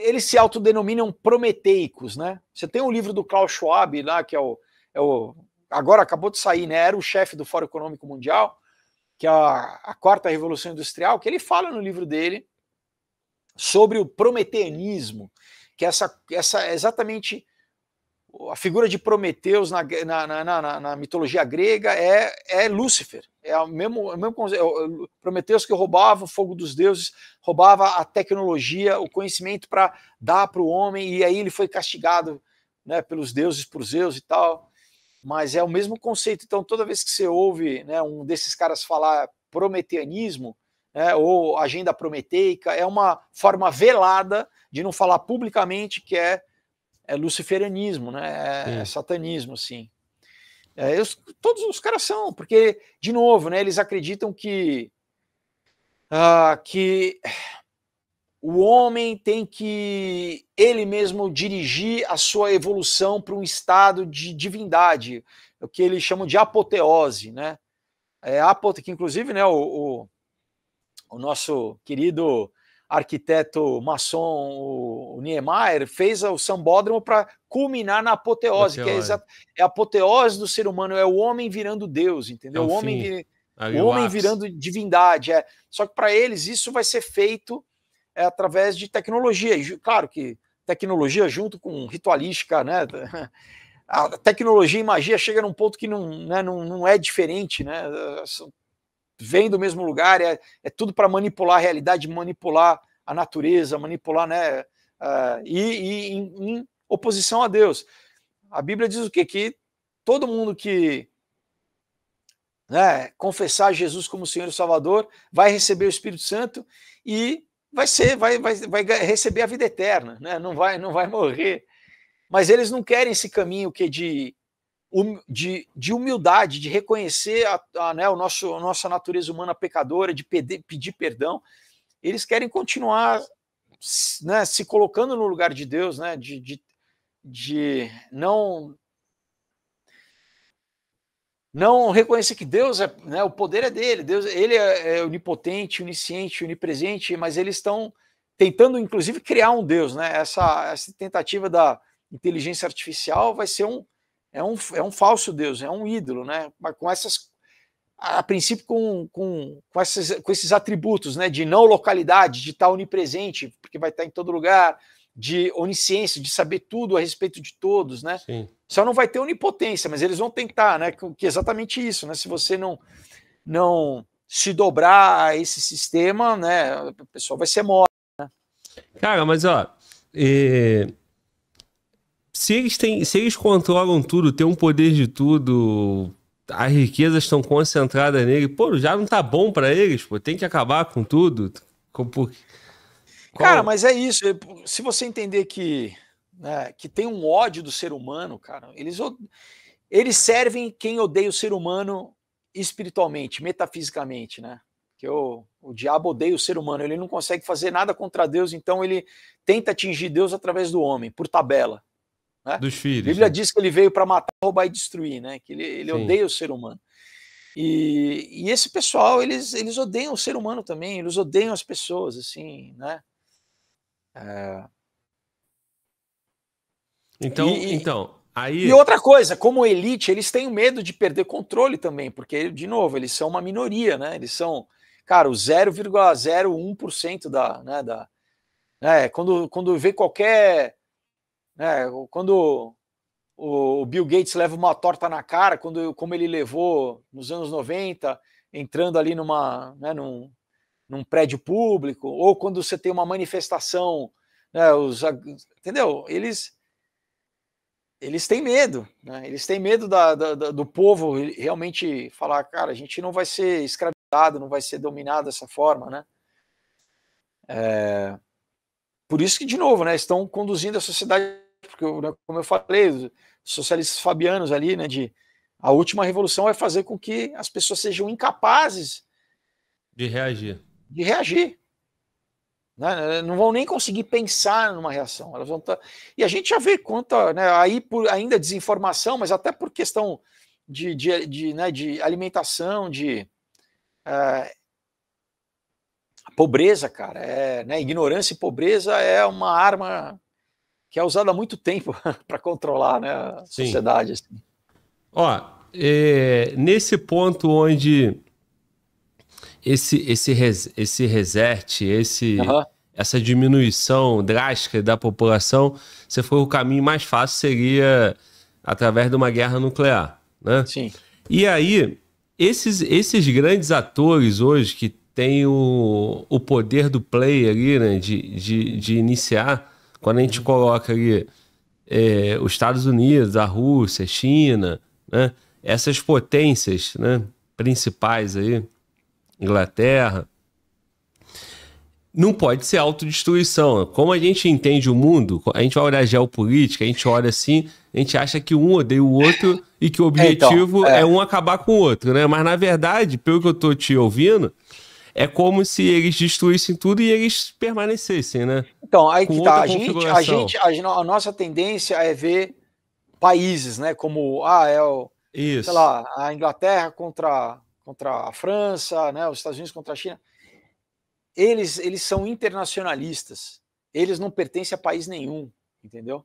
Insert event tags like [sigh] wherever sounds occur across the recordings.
eles se autodenominam prometeicos, né? Você tem o livro do Klaus Schwab lá, que é o, é o agora acabou de sair, né? Era o chefe do Fórum Econômico Mundial, que é a, a quarta revolução industrial, que ele fala no livro dele sobre o prometeanismo, que é essa, essa exatamente a figura de Prometeus na, na, na, na, mitologia grega é, é Lúcifer. É o mesmo, é o mesmo é é Prometeus que roubava o fogo dos deuses, roubava a tecnologia, o conhecimento para dar para o homem, e aí ele foi castigado né, pelos deuses, por Zeus e tal. Mas é o mesmo conceito. Então, toda vez que você ouve né, um desses caras falar prometeanismo, né, ou agenda prometeica, é uma forma velada de não falar publicamente que é é luciferianismo, né? É, satanismo, assim. É, eu, todos os caras são, porque, de novo, né, eles acreditam que, uh, que o homem tem que ele mesmo dirigir a sua evolução para um estado de divindade, o que eles chamam de apoteose, né? É, apote, que inclusive né, o, o, o nosso querido arquiteto maçom o Niemeyer, fez o sambódromo para culminar na apoteose, apoteose. que é, é, a apoteose do ser humano, é o homem virando Deus, entendeu? É o, o, homem, vir, é o homem virando divindade. É. Só que para eles isso vai ser feito é, através de tecnologia. E, claro que tecnologia junto com ritualística, né? [laughs] A tecnologia e magia chega num ponto que não, né, não, não é diferente, né? São vem do mesmo lugar, é, é tudo para manipular a realidade, manipular a natureza, manipular, né? Uh, e, e em, em, oposição a Deus. A Bíblia diz o quê? Que todo mundo que né, confessar Jesus como Senhor e Salvador vai receber o Espírito Santo e vai ser, vai, vai, vai receber a vida eterna, né? Não vai, não vai morrer. Mas eles não querem esse caminho que de de, de humildade, de reconhecer a, a, né, o nosso, a nossa natureza humana pecadora, de pedir, pedir perdão, eles querem continuar né, se colocando no lugar de Deus, né, de, de, de não não reconhecer que Deus é, né, o poder é dele, Deus, ele é, é onipotente, onisciente, onipresente, mas eles estão tentando, inclusive, criar um Deus, né? Essa, essa tentativa da inteligência artificial vai ser um, é um, é um falso Deus, é um ídolo, né? Mas com essas, a princípio, com, com, com, essas, com esses atributos, né? De não localidade, de estar onipresente, porque vai estar em todo lugar, de onisciência, de saber tudo a respeito de todos, né? Sim. Só não vai ter onipotência, mas eles vão tentar, né? Que é exatamente isso, né? Se você não, não se dobrar a esse sistema, né? o pessoal vai ser morto Né? Cara, mas ó, e se eles têm, se eles controlam tudo, têm um poder de tudo, as riquezas estão concentradas nele, pô, já não tá bom para eles, pô, tem que acabar com tudo. por... Cara, mas é isso. É, se você entender que né, que tem um ódio do ser humano, cara, eles eles servem quem odeia o ser humano espiritualmente, metafisicamente, né? Que o, o diabo odeia o ser humano, ele não consegue fazer nada contra Deus, então ele tenta atingir Deus através do homem, por tabela. Né? Dos filhos. A Bíblia né? diz que ele veio para matar, roubar e destruir, né? que ele, ele odeia o ser humano. E, e, esse pessoal, eles, eles odeiam o ser humano também, eles odeiam as pessoas, assim, né? É... Então, e, então, aí... E outra coisa, como elite, eles têm medo de perder controle também, porque, de novo, eles são uma minoria, né? Eles são, cara, o 0,01% da, né, da... Né, quando, quando vê qualquer né? Quando o Bill Gates leva uma torta na cara, quando, como ele levou nos anos 90, entrando ali numa, né, num, num prédio público, ou quando você tem uma manifestação, né, os, entendeu? Eles eles têm medo, né? eles têm medo da, da, da, do povo realmente falar, cara, a gente não vai ser escravizado, não vai ser dominado dessa forma, né? É, por isso que, de novo, né, estão conduzindo a sociedade porque, eu, né, como eu falei, os socialistas fabianos ali, né, de a última revolução vai é fazer com que as pessoas sejam incapazes de reagir. De reagir. Né? Não vão nem conseguir pensar numa reação. Elas vão tá... E a gente já vê quanto né, aí por ainda desinformação, mas até por questão de, de, de, né, de alimentação, de. É... pobreza, cara, é, né, ignorância e pobreza é uma arma que é usada há muito tempo [laughs] para controlar né, a Sim. sociedade. Assim. Ó, é, nesse ponto onde esse, esse, res, esse reset, esse, uhum. essa diminuição drástica da população, você foi o caminho mais fácil seria através de uma guerra nuclear, né? Sim. E aí, esses, esses grandes atores hoje que têm o, o poder do play ali, né, de, de, de iniciar quando a gente uhum. coloca ali é, os Estados Unidos, a Rússia, China, né? essas potências né? principais aí, Inglaterra, não pode ser autodestruição. Como a gente entende o mundo, a gente vai olhar a geopolítica, a gente olha assim, a gente acha que um odeia o outro e que o então, objetivo então, é... é... um acabar com o outro, né? Mas na verdade, pelo que eu estou te ouvindo, é como se eles destruíssem tudo e eles permanecessem, né? Então, aí que tá. A gente, a gente, a, nossa tendência é ver países, né? Como ah, é o, Isso. sei lá, a Inglaterra contra, contra a França, né? Os Estados Unidos contra a China. Eles, eles são internacionalistas. Eles não pertencem a país nenhum, entendeu?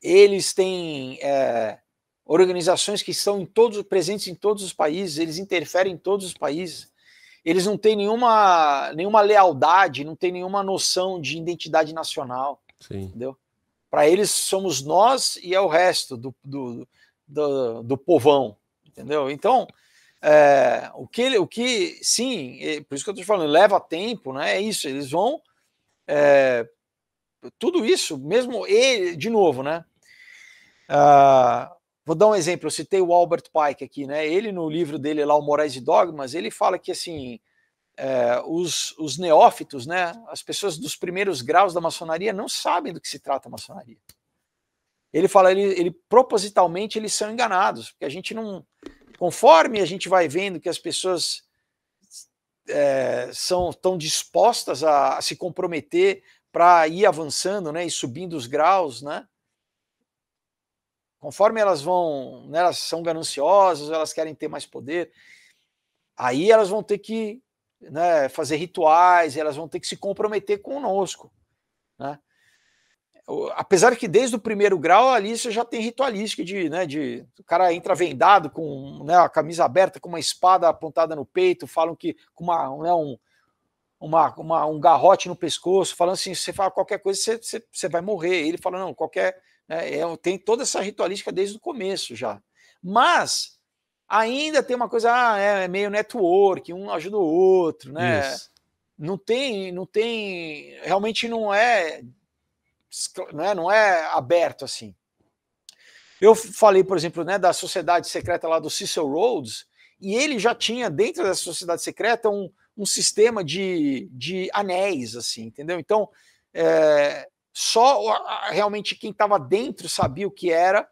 Eles têm é, organizações que são em todos, presentes em todos os países. Eles interferem em todos os países eles não têm nenhuma, nenhuma lealdade, não têm nenhuma noção de identidade nacional. Sim. Entendeu? Para eles somos nós e é o resto do, do, do, do povão, entendeu? Então, é, o, que, o que, sim, é, por isso que eu estou falando, leva tempo, né? É isso, eles vão. É, tudo isso, mesmo ele, de novo, né? Ah, Vou dar um exemplo, eu citei o Albert Pike aqui, né? Ele, no livro dele lá, O Morais e Dogmas, ele fala que assim é, os, os neófitos, né, as pessoas dos primeiros graus da maçonaria não sabem do que se trata a maçonaria. Ele fala, ele, ele propositalmente eles são enganados, porque a gente não. Conforme a gente vai vendo que as pessoas é, são tão dispostas a, a se comprometer para ir avançando né, e subindo os graus, né? Conforme elas vão, né, elas são gananciosas, elas querem ter mais poder, aí elas vão ter que né, fazer rituais, elas vão ter que se comprometer conosco. Né? Apesar que desde o primeiro grau ali você já tem ritualística de, né, de o cara entra vendado com né, a camisa aberta, com uma espada apontada no peito, falam que com uma, né, um, uma, uma, um garrote no pescoço, falando assim, você fala qualquer coisa, você, você, você vai morrer. Ele fala, não, qualquer né, é, é, tem toda essa ritualística desde o começo já. Mas ainda tem uma coisa, ah, é, é meio network, um ajuda o outro, né? Isso. Não tem, não tem, realmente não é, não é, não é aberto assim. Eu falei, por exemplo, né, da sociedade secreta lá do Cecil Rhodes, e ele já tinha dentro dessa sociedade secreta um, um sistema de, de anéis, assim, entendeu? Então, é, só realmente quem estava dentro sabia o que era.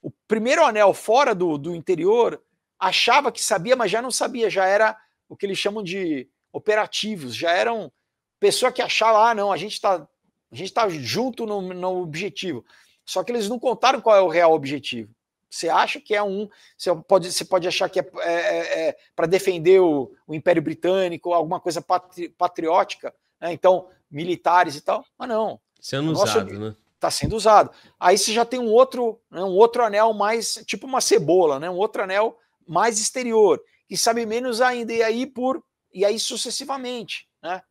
O primeiro anel fora do, do interior achava que sabia, mas já não sabia, já era o que eles chamam de operativos, já eram pessoa que achava, ah, não, a gente está a gente está junto no, no objetivo. Só que eles não contaram qual é o real objetivo. Você acha que é um. Você pode, você pode achar que é, é, é, é para defender o, o, Império Britânico, alguma coisa patri, patriótica, né? então, militares e tal, mas não. Sendo usado, né? Está sendo usado. Aí você já tem um outro, né, um outro anel mais, tipo uma cebola, né? Um outro anel mais exterior, que sabe menos ainda, e aí por, e aí sucessivamente, né?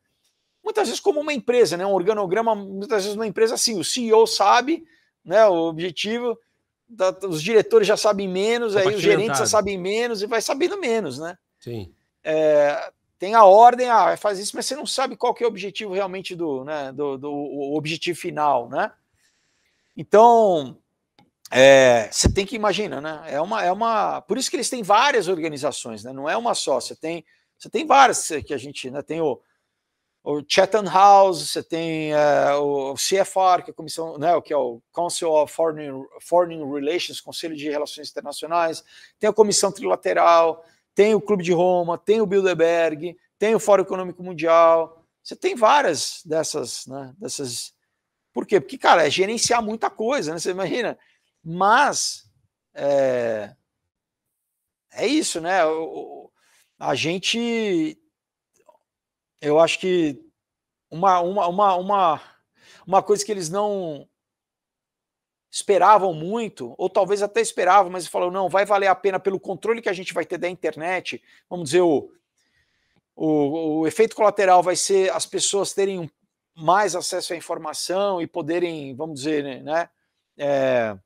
Muitas vezes como uma empresa, né? Um organograma, muitas vezes uma empresa assim, o CEO sabe, né? O objetivo, da, tá, os diretores já sabem menos, tá aí os gerentes já sabem menos e vai sabendo menos, né? Sim. É, tem a ordem, ah, fazer isso, mas você não sabe qual que é o objetivo realmente do, né, do, do objetivo final, né? Então, é, você tem que imaginar, né? É uma, é uma, por isso que eles têm várias organizações, né? Não é uma só. Você tem, você tem várias que a gente, né? Tem o, o Chatham House, você tem é, o CFR, que é a comissão, né? O que é o Council of Foreign, Foreign Relations, Conselho de Relações Internacionais. Tem a comissão trilateral tem o Clube de Roma, tem o Bilderberg, tem o Fórum Econômico Mundial. Você tem várias dessas, né, dessas. Por quê? Porque, cara, é gerenciar muita coisa, né? Você imagina. Mas é, é isso, né? O, a gente. Eu acho que uma, uma, uma, uma, uma coisa que eles não esperavam muito, ou talvez até esperavam, mas falou: não, vai valer a pena pelo controle que a gente vai ter da internet. Vamos dizer, o, o, o efeito colateral vai ser as pessoas terem mais acesso à informação e poderem, vamos dizer, né, né? É,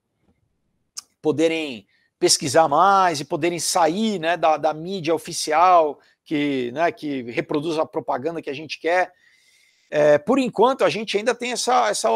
poderem pesquisar mais e poderem sair né, da, da mídia oficial que, né, que reproduz a propaganda que a gente quer. É, por enquanto, a gente ainda tem essa, essa,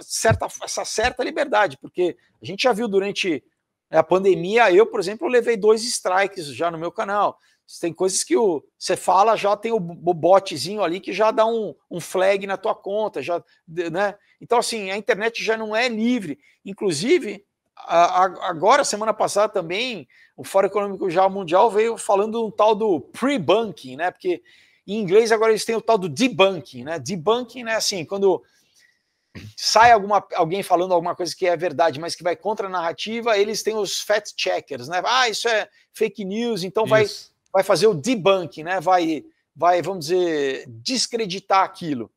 certa, essa certa liberdade, porque a gente já viu durante a pandemia, eu, por exemplo, levei dois strikes já no meu canal. Tem coisas que o, você fala, já tem o, botezinho ali que já dá um, um flag na tua conta, já, né? Então, assim, a internet já não é livre. Inclusive, a, a, agora, semana passada também, o Fórum Econômico já Mundial veio falando um tal do pre-banking, né? Porque em inglês, agora eles têm o tal do debunking, né? Debunking é assim, quando sai alguma, alguém falando alguma coisa que é verdade, mas que vai contra a narrativa, eles têm os fact checkers, né? Ah, isso é fake news, então vai, vai fazer o debunking, né? Vai, vai, vamos dizer, descreditar aquilo.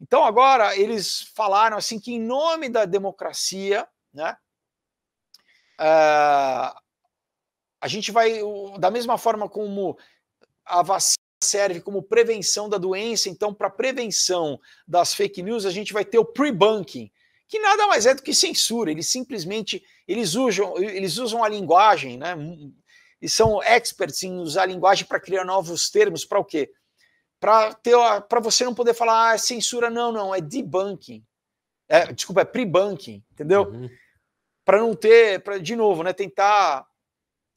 Então agora eles falaram assim que em nome da democracia, né? Uh, a gente vai, da mesma forma como a vacina serve como prevenção da doença. Então, para prevenção das fake news, a gente vai ter o pre-banking, que nada mais é do que censura. Eles simplesmente eles usam, eles usam a linguagem, né? Hum, hum, e são experts em usar a linguagem para criar novos termos para o quê? Para ter para você não poder falar ah, é censura, não, não, é debunking. É, desculpa, é pre-banking, entendeu? Uhum. Para não ter, para de novo, né, tentar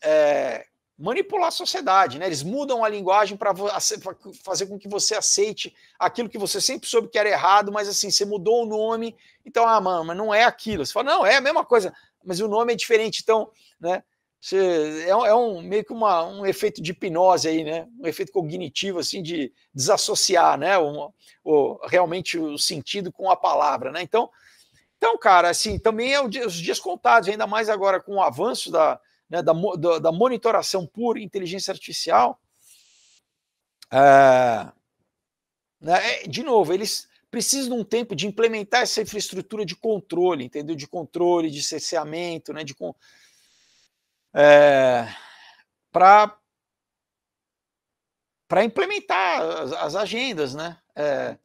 é, manipular a sociedade, né? Eles mudam a linguagem para fazer com que você aceite aquilo que você sempre soube que era errado, mas assim, você mudou o nome, então, ah, mano, mas não é aquilo. Você fala, não, é a mesma coisa, mas o nome é diferente, então, né? Você, é, é um meio que uma, um efeito de hipnose aí, né? Um efeito cognitivo, assim, de desassociar, né? O, o realmente o sentido com a palavra, né? Então, então, cara, assim, também é os dias contados, ainda mais agora com o avanço da, né, da, da, da, monitoração por inteligência artificial, é, né, é, de novo, eles precisam de um tempo de implementar essa infraestrutura de controle, entendeu? De controle, de cerceamento, né, de é, para para implementar as, as, agendas, né? É,